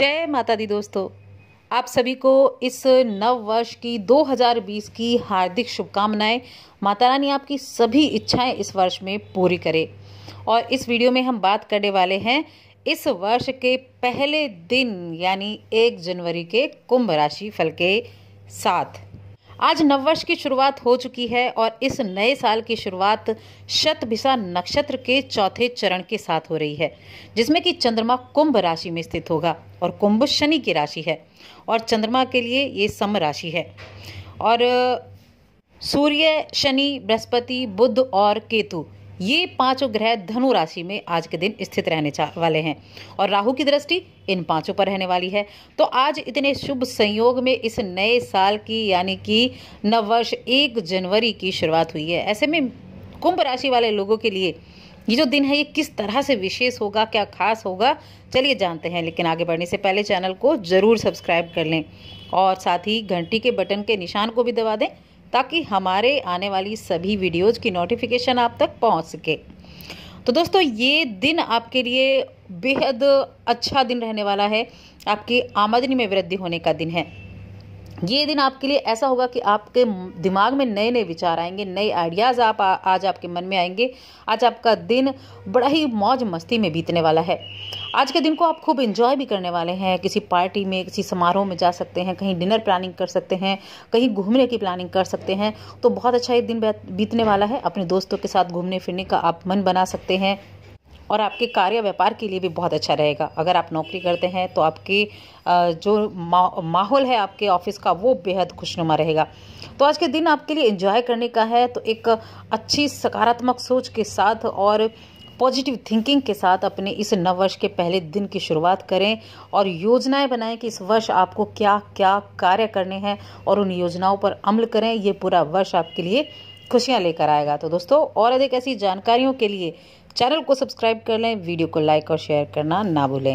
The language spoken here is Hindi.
जय माता दी दोस्तों आप सभी को इस नव वर्ष की 2020 की हार्दिक शुभकामनाएं माता रानी आपकी सभी इच्छाएं इस वर्ष में पूरी करे और इस वीडियो में हम बात करने वाले हैं इस वर्ष के पहले दिन यानी एक जनवरी के कुंभ राशि फल के साथ आज नववर्ष की शुरुआत हो चुकी है और इस नए साल की शुरुआत शतभिषा नक्षत्र के चौथे चरण के साथ हो रही है जिसमें कि चंद्रमा कुंभ राशि में स्थित होगा और कुंभ शनि की राशि है और चंद्रमा के लिए ये सम राशि है और सूर्य शनि बृहस्पति बुध और केतु ये पांचों ग्रह धनु राशि में आज के दिन स्थित रहने वाले हैं और राहु की दृष्टि इन पांचों पर रहने वाली है तो आज इतने शुभ संयोग में इस नए साल की यानी कि नववर्ष एक जनवरी की शुरुआत हुई है ऐसे में कुंभ राशि वाले लोगों के लिए ये जो दिन है ये किस तरह से विशेष होगा क्या खास होगा चलिए जानते हैं लेकिन आगे बढ़ने से पहले चैनल को ज़रूर सब्सक्राइब कर लें और साथ ही घंटी के बटन के निशान को भी दबा दें ताकि हमारे आने वाली सभी वीडियोज़ की नोटिफिकेशन आप तक पहुंच सके तो दोस्तों ये दिन आपके लिए बेहद अच्छा दिन रहने वाला है आपकी आमदनी में वृद्धि होने का दिन है ये दिन आपके लिए ऐसा होगा कि आपके दिमाग में नए नए विचार आएंगे नए आइडियाज़ आप आ, आज आपके मन में आएंगे आज आपका दिन बड़ा ही मौज मस्ती में बीतने वाला है आज के दिन को आप खूब इंजॉय भी करने वाले हैं किसी पार्टी में किसी समारोह में जा सकते हैं कहीं डिनर प्लानिंग कर सकते हैं कहीं घूमने की प्लानिंग कर सकते हैं तो बहुत अच्छा ये दिन बीतने वाला है अपने दोस्तों के साथ घूमने फिरने का आप मन बना सकते हैं और आपके कार्य व्यापार के लिए भी बहुत अच्छा रहेगा अगर आप नौकरी करते हैं तो आपकी जो मा, माहौल है आपके ऑफिस का वो बेहद खुशनुमा रहेगा तो आज के दिन आपके लिए एंजॉय करने का है तो एक अच्छी सकारात्मक सोच के साथ और पॉजिटिव थिंकिंग के साथ अपने इस नववर्ष के पहले दिन की शुरुआत करें और योजनाएं बनाएं कि इस वर्ष आपको क्या क्या कार्य करने हैं और उन योजनाओं पर अमल करें ये पूरा वर्ष आपके लिए खुशियां लेकर आएगा तो दोस्तों और अधिक ऐसी जानकारियों के लिए चैनल को सब्सक्राइब कर लें वीडियो को लाइक और शेयर करना ना भूलें